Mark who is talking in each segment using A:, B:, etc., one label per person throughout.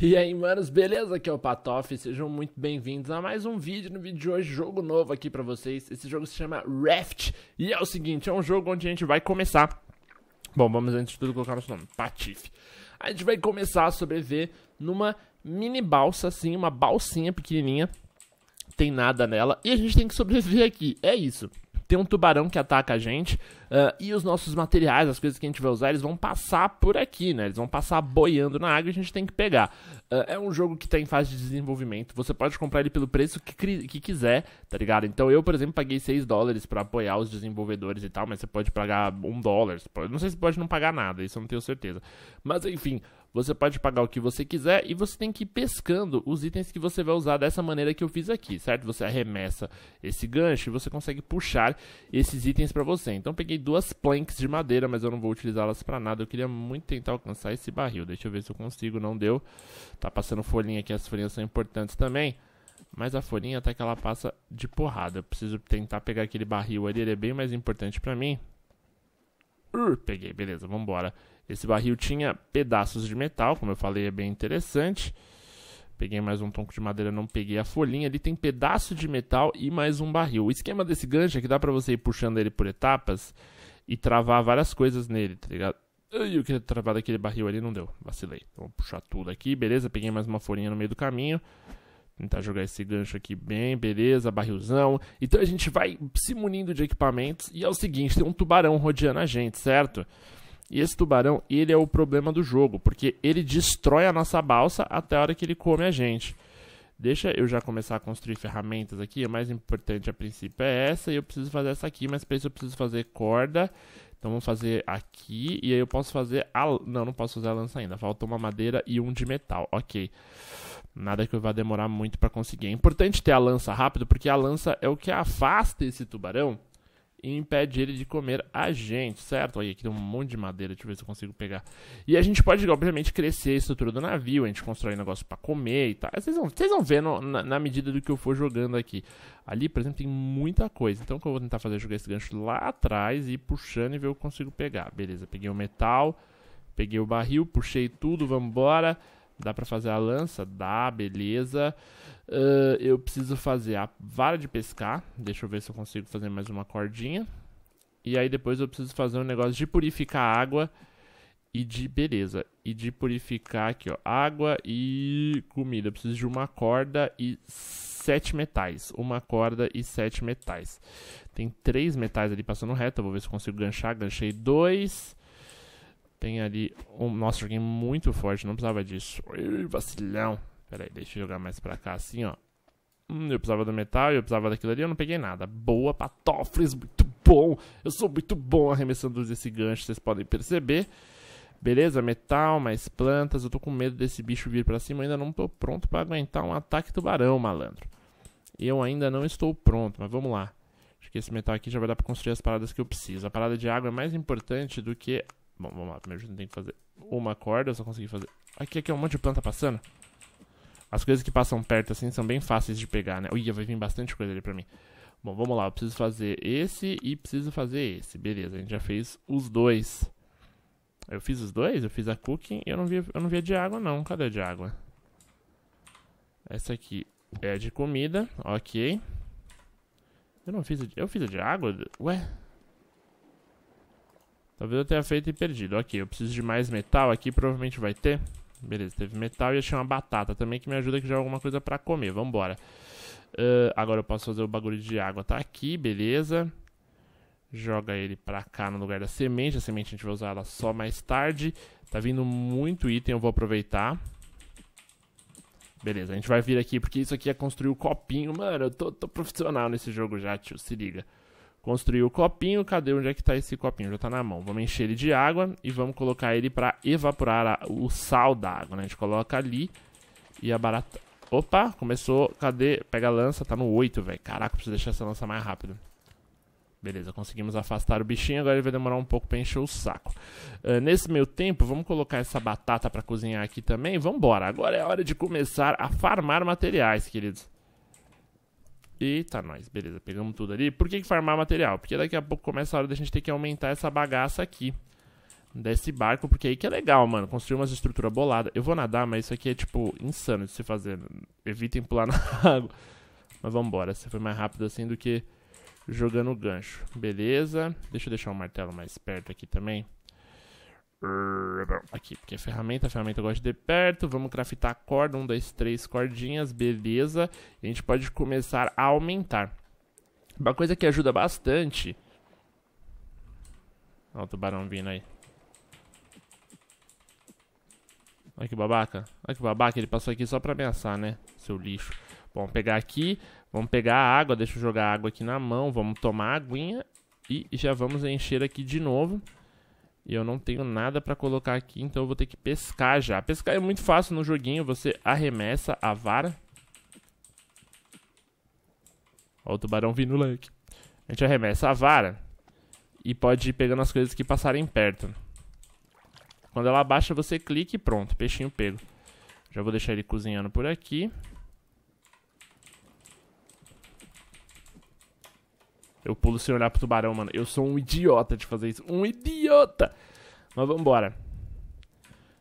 A: E aí, manos, beleza? Aqui é o Patoff, sejam muito bem-vindos a mais um vídeo. No vídeo de hoje, jogo novo aqui pra vocês. Esse jogo se chama Raft, e é o seguinte, é um jogo onde a gente vai começar... Bom, vamos antes de tudo colocar nosso nome, Patife. A gente vai começar a sobreviver numa mini balsa, assim, uma balsinha pequenininha. Tem nada nela, e a gente tem que sobreviver aqui, é isso tem um tubarão que ataca a gente uh, e os nossos materiais, as coisas que a gente vai usar, eles vão passar por aqui, né? Eles vão passar boiando na água e a gente tem que pegar. Uh, é um jogo que está em fase de desenvolvimento, você pode comprar ele pelo preço que, que quiser, tá ligado? Então eu, por exemplo, paguei 6 dólares para apoiar os desenvolvedores e tal, mas você pode pagar 1 dólar, não sei se pode não pagar nada, isso eu não tenho certeza. Mas enfim, você pode pagar o que você quiser e você tem que ir pescando os itens que você vai usar dessa maneira que eu fiz aqui, certo? Você arremessa esse gancho e você consegue puxar esses itens para você. Então peguei duas planks de madeira, mas eu não vou utilizá-las para nada. Eu queria muito tentar alcançar esse barril. Deixa eu ver se eu consigo, não deu. Tá passando folhinha aqui, as folhinhas são importantes também. Mas a folhinha até que ela passa de porrada. Eu preciso tentar pegar aquele barril ali, ele é bem mais importante para mim. Uh, peguei, beleza, vamos embora. Esse barril tinha pedaços de metal, como eu falei, é bem interessante. Peguei mais um tronco de madeira, não peguei a folhinha. Ali tem pedaço de metal e mais um barril. O esquema desse gancho é que dá pra você ir puxando ele por etapas e travar várias coisas nele, tá ligado? Ai, eu queria travar daquele barril ali, não deu. Vacilei. Então, vou puxar tudo aqui, beleza? Peguei mais uma folhinha no meio do caminho. Tentar jogar esse gancho aqui bem, beleza, barrilzão. Então a gente vai se munindo de equipamentos e é o seguinte, tem um tubarão rodeando a gente, certo? E esse tubarão, ele é o problema do jogo, porque ele destrói a nossa balsa até a hora que ele come a gente. Deixa eu já começar a construir ferramentas aqui, a mais importante a princípio é essa, e eu preciso fazer essa aqui, mas para isso eu preciso fazer corda. Então vamos fazer aqui, e aí eu posso fazer a... Não, não posso fazer a lança ainda, falta uma madeira e um de metal, ok. Ok. Nada que vá demorar muito para conseguir. É importante ter a lança rápido, porque a lança é o que afasta esse tubarão e impede ele de comer a gente, certo? Olha, aqui tem um monte de madeira, deixa eu ver se eu consigo pegar. E a gente pode, obviamente, crescer a estrutura do navio, a gente constrói um negócio para comer e tal. Vocês vão, vocês vão ver na, na, medida do que eu for jogando aqui. Ali, por exemplo, tem muita coisa. Então, o que eu vou tentar fazer é jogar esse gancho lá atrás e ir puxando e ver o que eu consigo pegar. Beleza, peguei o metal, peguei o barril, puxei tudo, vambora. embora. Dá para fazer a lança? Dá, beleza. Uh, eu preciso fazer a vara de pescar. Deixa eu ver se eu consigo fazer mais uma cordinha. E aí depois eu preciso fazer um negócio de purificar a água e de beleza. E de purificar aqui, ó, água e comida. Eu preciso de uma corda e sete metais. Uma corda e sete metais. Tem três metais ali passando reto. Eu vou ver se eu consigo ganchar. Ganchei dois. Tem ali um. Nossa, joguei muito forte, não precisava disso. Ui, vacilão. Pera aí, deixa eu jogar mais pra cá assim, ó. Hum, eu precisava do metal, eu precisava daquilo ali, eu não peguei nada. Boa, Patofres, muito bom. Eu sou muito bom arremessando esse gancho, vocês podem perceber. Beleza, metal, mais plantas. Eu tô com medo desse bicho vir pra cima. Eu ainda não tô pronto para aguentar um ataque tubarão, malandro. Eu ainda não estou pronto, mas vamos lá. Acho que esse metal aqui já vai dar pra construir as paradas que eu preciso. A parada de água é mais importante do que Bom, vamos lá. Primeiro a gente tem que fazer uma corda. Eu só consegui fazer... Aqui, aqui é um monte de planta passando. As coisas que passam perto assim são bem fáceis de pegar, né? Ui, vai vir bastante coisa ali pra mim. Bom, vamos lá. Eu preciso fazer esse e preciso fazer esse. Beleza, a gente já fez os dois. Eu fiz os dois? Eu fiz a cooking e eu não vi, eu não vi a de água, não. Cadê a de água? Essa aqui é a de comida. Ok. Eu não fiz a de, eu fiz a de água? Ué? Talvez eu tenha feito e perdido. Ok, eu preciso de mais metal aqui, provavelmente vai ter. Beleza, teve metal e achei uma batata também que me ajuda que já é alguma coisa pra comer. Vambora. Uh, agora eu posso fazer o bagulho de água. Tá aqui, beleza. Joga ele pra cá no lugar da semente. A semente a gente vai usar ela só mais tarde. Tá vindo muito item, eu vou aproveitar. Beleza, a gente vai vir aqui porque isso aqui é construir o copinho. Mano, eu tô, tô profissional nesse jogo já, tio. Se liga. Construiu o copinho, cadê onde é que tá esse copinho? Já tá na mão. Vamos encher ele de água e vamos colocar ele para evaporar a, o sal da água, né? A gente coloca ali e a barata... Opa, começou, cadê? Pega a lança, tá no 8, velho. Caraca, preciso deixar essa lança mais rápido. Beleza, conseguimos afastar o bichinho, agora ele vai demorar um pouco para encher o saco. Uh, nesse meio tempo, vamos colocar essa batata para cozinhar aqui também. Vambora, agora é hora de começar a farmar materiais, queridos. E tá nós, beleza, pegamos tudo ali. Por que, que farmar material? Porque daqui a pouco começa a hora da gente ter que aumentar essa bagaça aqui. Desse barco, porque aí que é legal, mano. Construir umas estruturas boladas. Eu vou nadar, mas isso aqui é, tipo, insano de se fazer. Evitem pular na água. Mas vambora, você foi mais rápido assim do que jogando o gancho. Beleza. Deixa eu deixar o martelo mais perto aqui também. Aqui, porque é ferramenta, a ferramenta eu gosto de perto. Vamos craftar corda, um, dois, três cordinhas, beleza. E a gente pode começar a aumentar. Uma coisa que ajuda bastante... Olha o tubarão vindo aí. Olha que babaca. Olha que babaca, ele passou aqui só pra ameaçar, né? Seu lixo. Bom, vamos pegar aqui, vamos pegar a água, deixa eu jogar a água aqui na mão, vamos tomar a aguinha e já vamos encher aqui de novo. E eu não tenho nada para colocar aqui, então eu vou ter que pescar já. Pescar é muito fácil no joguinho, você arremessa a vara. Olha o tubarão vindo lá aqui. A gente arremessa a vara e pode ir pegando as coisas que passarem perto. Quando ela abaixa, você clica e pronto, peixinho pego. Já vou deixar ele cozinhando por aqui. Eu pulo sem olhar pro tubarão, mano. Eu sou um idiota de fazer isso. Um idiota! Mas vambora.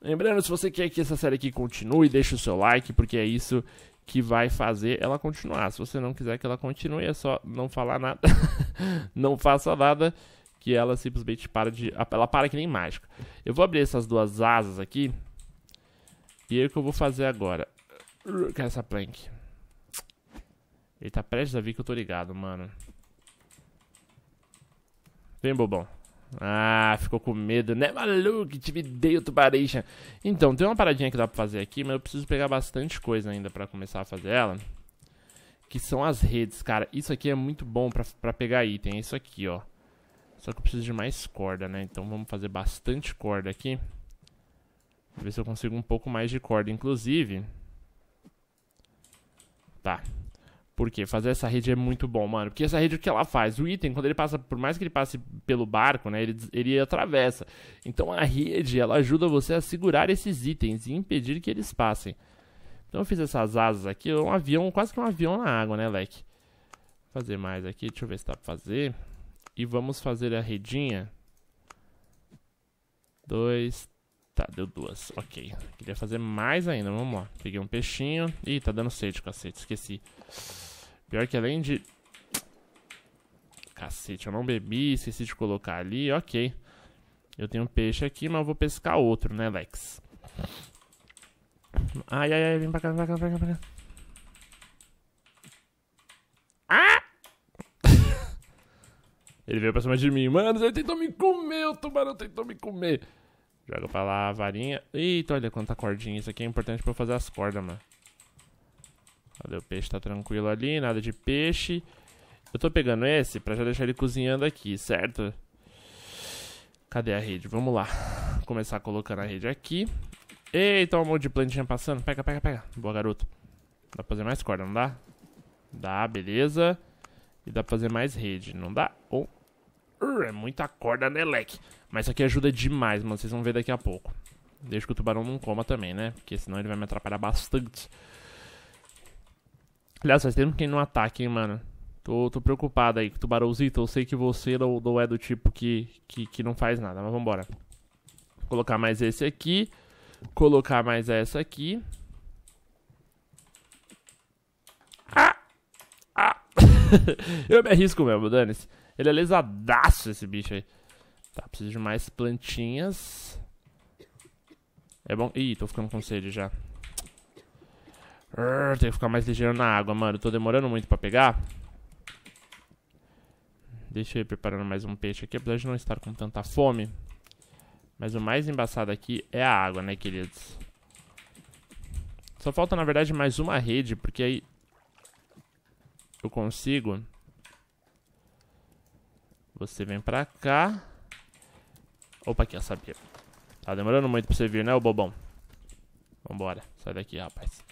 A: Lembrando, se você quer que essa série aqui continue, deixa o seu like, porque é isso que vai fazer ela continuar. Se você não quiser que ela continue, é só não falar nada. não faça nada, que ela simplesmente para de... Ela para que nem mágica. Eu vou abrir essas duas asas aqui. E aí, o que eu vou fazer agora. Com essa plank. Ele tá prestes a vir que eu tô ligado, mano. Vem, bobão. Ah, ficou com medo, né, maluco? Intimidei o tubarão. Então, tem uma paradinha que dá pra fazer aqui, mas eu preciso pegar bastante coisa ainda pra começar a fazer ela. Que são as redes, cara. Isso aqui é muito bom pra, pra pegar item. É isso aqui, ó. Só que eu preciso de mais corda, né? Então vamos fazer bastante corda aqui. Ver se eu consigo um pouco mais de corda, inclusive. Tá. Porque fazer essa rede é muito bom, mano. Porque essa rede, o que ela faz? O item, quando ele passa, por mais que ele passe pelo barco, né? Ele, ele atravessa. Então a rede, ela ajuda você a segurar esses itens e impedir que eles passem. Então eu fiz essas asas aqui, um avião, quase que um avião na água, né, leque? Vou fazer mais aqui, deixa eu ver se dá pra fazer. E vamos fazer a redinha. Dois, Tá, deu duas. Ok. Queria fazer mais ainda. Vamos lá. Peguei um peixinho. Ih, tá dando sede, cacete. Esqueci. Pior que além de... Cacete, eu não bebi, esqueci de colocar ali, ok. Eu tenho um peixe aqui, mas eu vou pescar outro, né, Lex? Ai, ai, ai, vem pra cá, vem pra cá, vem pra cá. Ah! Ele veio pra cima de mim. Mano, ele tentou me comer, o tubarão tentou me comer. Joga pra lá a varinha. Eita, olha quanta cordinha. Isso aqui é importante pra eu fazer as cordas, mano. Cadê o peixe tá tranquilo ali, nada de peixe. Eu tô pegando esse pra já deixar ele cozinhando aqui, certo? Cadê a rede? Vamos lá. começar colocando a rede aqui. Eita, um monte de plantinha passando. Pega, pega, pega. Boa, garoto. Dá pra fazer mais corda, não dá? Dá, beleza. E dá pra fazer mais rede, não dá? Oh. Uh, é muita corda, né, leque? Mas isso aqui ajuda demais, mano. Vocês vão ver daqui a pouco. Deixa que o tubarão não coma também, né? Porque senão ele vai me atrapalhar bastante. Aliás, faz tempo que não ataque, hein, mano. Tô, tô preocupado aí, Tubarãozito. Eu sei que você não, não é do tipo que, que, que não faz nada, mas vambora. colocar mais esse aqui. Colocar mais essa aqui. Ah! Ah! Eu me arrisco mesmo, dane-se. Ele é lesadaço esse bicho aí. Tá, preciso de mais plantinhas. É bom. Ih, tô ficando com sede já tem que ficar mais ligeiro na água, mano. Tô demorando muito pra pegar. Deixa eu ir preparando mais um peixe aqui, apesar de não estar com tanta fome. Mas o mais embaçado aqui é a água, né, queridos? Só falta, na verdade, mais uma rede, porque aí eu consigo... Você vem pra cá. Opa, aqui, eu sabia. Tá demorando muito pra você vir, né, ô bobão? Vambora, sai daqui, rapaz.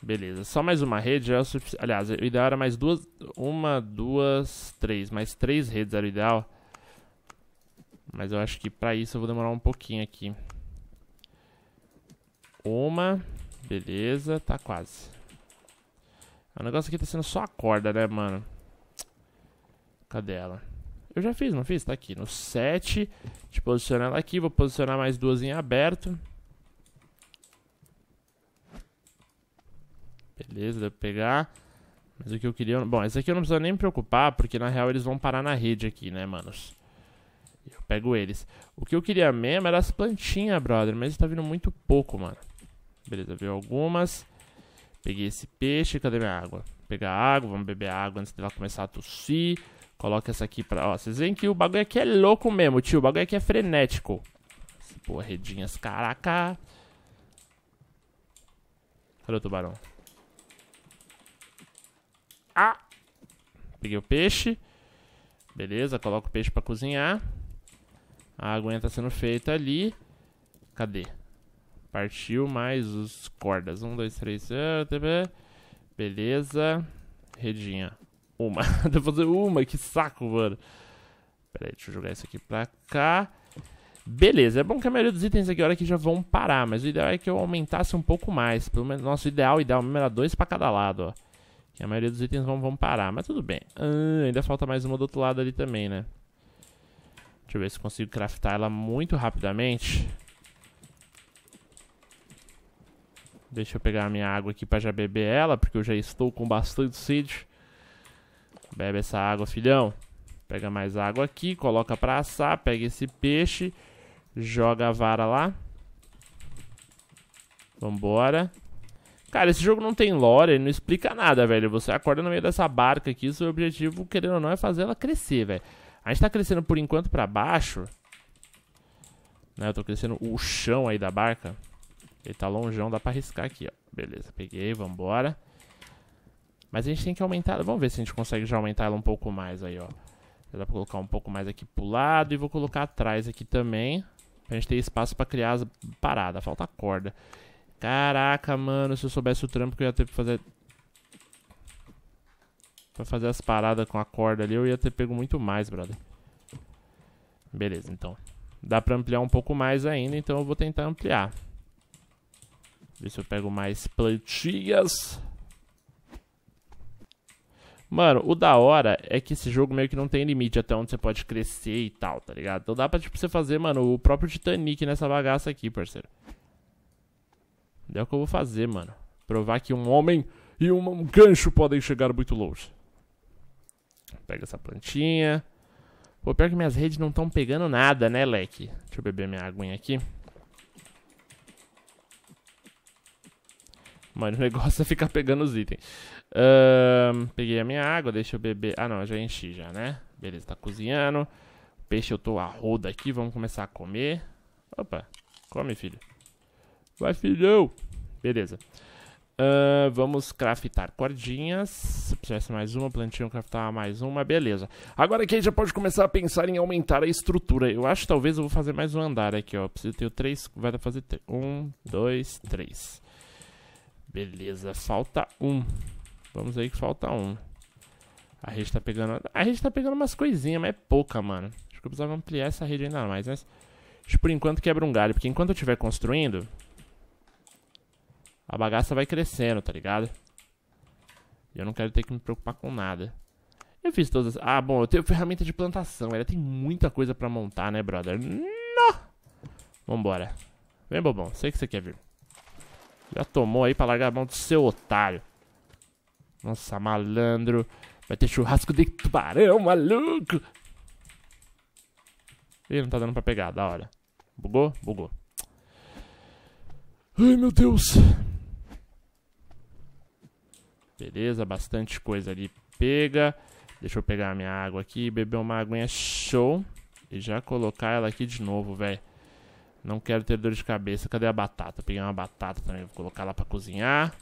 A: Beleza, só mais uma rede já é o suficiente. Aliás, o ideal era mais duas. Uma, duas, três. Mais três redes era o ideal. Mas eu acho que pra isso eu vou demorar um pouquinho aqui. Uma. Beleza, tá quase. O negócio aqui tá sendo só a corda, né, mano? Cadê ela? Eu já fiz, não fiz? Tá aqui no 7. Deixa eu posicionar ela aqui. Vou posicionar mais duas em aberto. Beleza, pra pegar. Mas o que eu queria... Bom, esse aqui eu não preciso nem me preocupar, porque na real eles vão parar na rede aqui, né, manos? Eu pego eles. O que eu queria mesmo era as plantinhas, brother. Mas tá vindo muito pouco, mano. Beleza, veio algumas. Peguei esse peixe. Cadê minha água? Pegar água. Vamos beber água antes dela começar a tossir. Coloca essa aqui pra... Ó, vocês veem que o bagulho aqui é louco mesmo, tio. O bagulho aqui é frenético. Boa, redinhas. Caraca. Cadê o tubarão? Ah! Peguei o peixe. Beleza, coloco o peixe pra cozinhar. A aguenta tá sendo feita ali. Cadê? Partiu mais os cordas. Um, dois, três. Ah, tá Beleza. Redinha. Uma. Deu fazer uma, que saco, mano. Pera aí, deixa eu jogar isso aqui pra cá. Beleza, é bom que a maioria dos itens aqui, olha que já vão parar, mas o ideal é que eu aumentasse um pouco mais. Pelo menos, nosso ideal, ideal mesmo era dois pra cada lado, ó. E a maioria dos itens vão, vão parar, mas tudo bem. Ah, ainda falta mais uma do outro lado ali também, né? Deixa eu ver se consigo craftar ela muito rapidamente. Deixa eu pegar a minha água aqui pra já beber ela, porque eu já estou com bastante sede. Bebe essa água, filhão. Pega mais água aqui, coloca pra assar, pega esse peixe, joga a vara lá. Vambora. Cara, esse jogo não tem lore, ele não explica nada, velho. Você acorda no meio dessa barca aqui, seu objetivo, querendo ou não, é fazer ela crescer, velho. A gente tá crescendo por enquanto pra baixo. Né, eu tô crescendo o chão aí da barca. Ele tá longeão, dá pra riscar aqui, ó. Beleza, peguei, vambora. Mas a gente tem que aumentar. Vamos ver se a gente consegue já aumentar ela um pouco mais aí, ó. Dá pra colocar um pouco mais aqui pro lado e vou colocar atrás aqui também. Pra gente ter espaço pra criar as paradas. Falta corda. Caraca, mano, se eu soubesse o trampo que eu ia ter que fazer... Pra fazer as paradas com a corda ali, eu ia ter pego muito mais, brother. Beleza, então. Dá pra ampliar um pouco mais ainda, então eu vou tentar ampliar. Ver se eu pego mais plantinhas. Mano, o da hora é que esse jogo meio que não tem limite até onde você pode crescer e tal, tá ligado? Então dá pra, tipo, você fazer, mano, o próprio Titanic nessa bagaça aqui, parceiro. É o que eu vou fazer, mano. Provar que um homem e um gancho podem chegar muito longe. Pega essa plantinha. Pô, pior que minhas redes não estão pegando nada, né, leque? Deixa eu beber minha aguinha aqui. Mano, o negócio é ficar pegando os itens. Uh, peguei a minha água, deixa eu beber. Ah, não, já enchi já, né? Beleza, tá cozinhando. Peixe eu tô a roda aqui, vamos começar a comer. Opa, come, filho. Vai, filhão! Beleza. Uh, vamos craftar cordinhas. Se precisasse mais uma, plantinha, eu craftar mais uma, beleza. Agora aqui a gente já pode começar a pensar em aumentar a estrutura. Eu acho que talvez eu vou fazer mais um andar aqui, ó. preciso ter três, vai dar fazer três. Um, dois, três. Beleza, falta um. Vamos aí que falta um. A rede tá pegando, a rede tá pegando umas coisinhas, mas é pouca, mano. Acho que eu precisava ampliar essa rede ainda mais, né? por enquanto quebra um galho, porque enquanto eu estiver construindo, a bagaça vai crescendo, tá ligado? E eu não quero ter que me preocupar com nada. Eu fiz todas. Ah, bom, eu tenho ferramenta de plantação. Ela tem muita coisa pra montar, né, brother? Nó! Vambora. Vem, bobão. Sei que você quer vir. Já tomou aí pra largar a mão do seu otário. Nossa, malandro. Vai ter churrasco de tubarão, maluco. Ih, não tá dando pra pegar. Da hora. Bugou? Bugou. Ai, meu Deus. Beleza, bastante coisa ali pega. Deixa eu pegar a minha água aqui, beber uma aguinha show. E já colocar ela aqui de novo, velho. Não quero ter dor de cabeça. Cadê a batata? Peguei uma batata também, vou colocar lá pra cozinhar.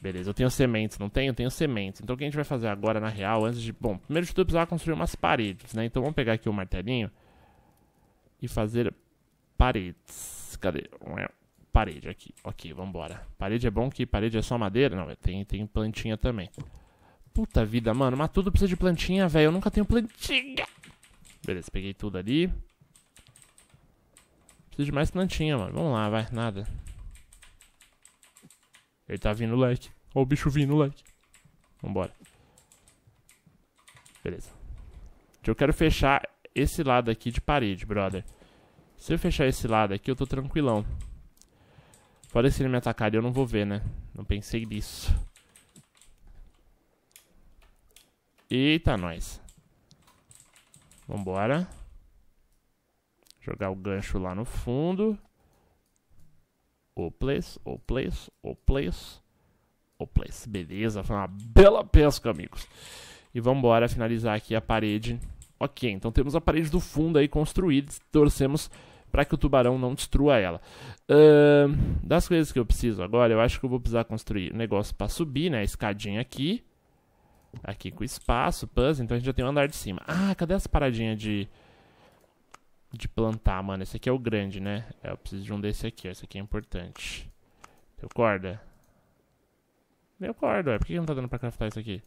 A: Beleza, eu tenho sementes, não tenho? Eu tenho sementes. Então o que a gente vai fazer agora, na real, antes de... Bom, primeiro de tudo eu precisava construir umas paredes, né? Então vamos pegar aqui o um martelinho e fazer paredes. Cadê? parede aqui. Ok, vambora. Parede é bom que parede é só madeira? Não, tem, tem plantinha também. Puta vida, mano. Mas tudo precisa de plantinha, velho. Eu nunca tenho plantinha. Beleza, peguei tudo ali. Preciso de mais plantinha, mano. Vamos lá, vai. Nada. Ele tá vindo, leque. Ó o bicho vindo, leque. Vambora. Beleza. Eu quero fechar esse lado aqui de parede, brother. Se eu fechar esse lado aqui, eu tô tranquilão. Fora se ele me atacar, eu não vou ver, né? Não pensei nisso. Eita, nós. Vambora. Jogar o gancho lá no fundo. o place, o place, Beleza, foi uma bela pesca, amigos. E vambora finalizar aqui a parede. Ok, então temos a parede do fundo aí construída. Torcemos para que o tubarão não destrua ela. Uh, das coisas que eu preciso agora, eu acho que eu vou precisar construir um negócio para subir, né? Escadinha aqui. Aqui com espaço, puzzle. Então a gente já tem um andar de cima. Ah, cadê essa paradinha de... De plantar, mano. Esse aqui é o grande, né? É, eu preciso de um desse aqui, ó. Esse aqui é importante. Deu corda? Deu corda, ué. Por que não tá dando pra craftar isso aqui?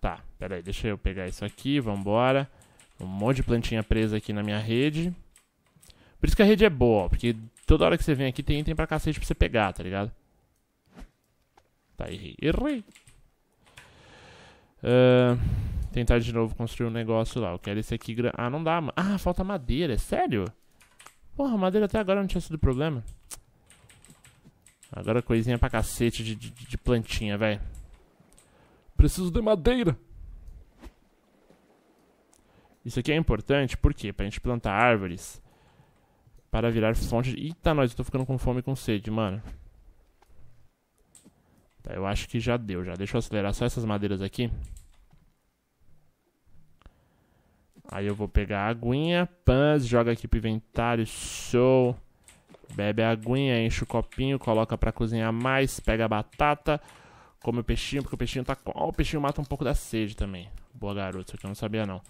A: Tá, pera aí. Deixa eu pegar isso aqui. Vambora. embora. Um monte de plantinha presa aqui na minha rede. Por isso que a rede é boa, porque toda hora que você vem aqui tem item pra cacete pra você pegar, tá ligado? Tá, errei. Errei! Uh, tentar de novo construir um negócio lá. Eu quero esse aqui... Ah, não dá. Ah, falta madeira. É sério? Porra, madeira até agora não tinha sido problema. Agora coisinha pra cacete de, de, de plantinha, velho. Preciso de madeira. Isso aqui é importante, por quê? Pra gente plantar árvores. Para virar fonte de... Eita, nós, eu tô ficando com fome e com sede, mano. Tá, eu acho que já deu, já. Deixa eu acelerar só essas madeiras aqui. Aí eu vou pegar a aguinha, pãs, joga aqui pro inventário, show. Bebe a aguinha, enche o copinho, coloca pra cozinhar mais, pega a batata, come o peixinho, porque o peixinho tá... Ó, oh, o peixinho mata um pouco da sede também. Boa, garoto, isso aqui eu não sabia não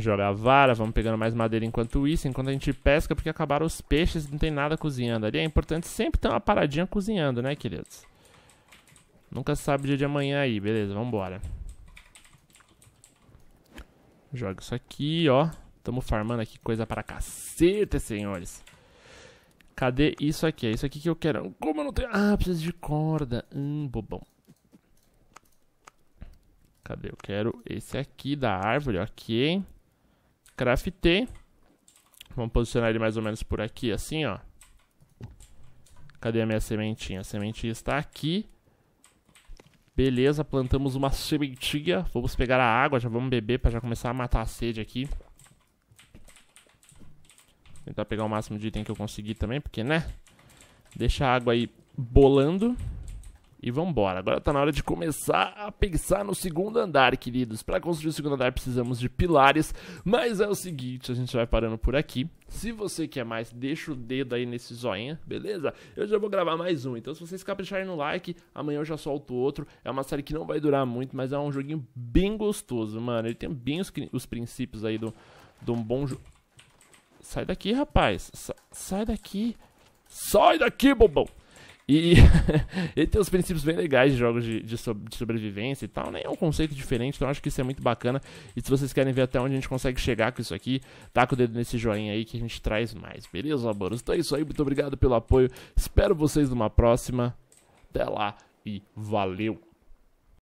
A: joga a vara, vamos pegando mais madeira enquanto isso, enquanto a gente pesca, porque acabaram os peixes, não tem nada cozinhando ali. É importante sempre ter uma paradinha cozinhando, né, queridos? Nunca sabe o dia de amanhã aí, beleza, vambora. Joga isso aqui, ó. Tamo farmando aqui coisa para caceta, senhores. Cadê isso aqui? É isso aqui que eu quero. Como eu não tenho... Ah, preciso de corda. Hum, bobão. Cadê? Eu quero esse aqui da árvore, ok craftei. Vamos posicionar ele mais ou menos por aqui, assim, ó. Cadê a minha sementinha? A sementinha está aqui. Beleza, plantamos uma sementinha. Vamos pegar a água, já vamos beber para já começar a matar a sede aqui. Tentar pegar o máximo de item que eu conseguir também, porque, né? Deixa a água aí bolando. E vamos Agora está na hora de começar a pensar no segundo andar, queridos. Para construir o segundo andar precisamos de pilares, mas é o seguinte, a gente vai parando por aqui. Se você quer mais, deixa o dedo aí nesse joinha, beleza? Eu já vou gravar mais um, então se vocês capricharem no like, amanhã eu já solto outro. É uma série que não vai durar muito, mas é um joguinho bem gostoso, mano. Ele tem bem os, os princípios aí do, de um bom jogo. Sai daqui, rapaz. Sa sai daqui. Sai daqui, bobão. E ele tem uns princípios bem legais de jogos de, de, so, de sobrevivência e tal, né? É um conceito diferente, então acho que isso é muito bacana. E se vocês querem ver até onde a gente consegue chegar com isso aqui, taca tá o dedo nesse joinha aí que a gente traz mais, beleza, Laboros? Então é isso aí, muito obrigado pelo apoio. Espero vocês numa próxima. Até lá e valeu!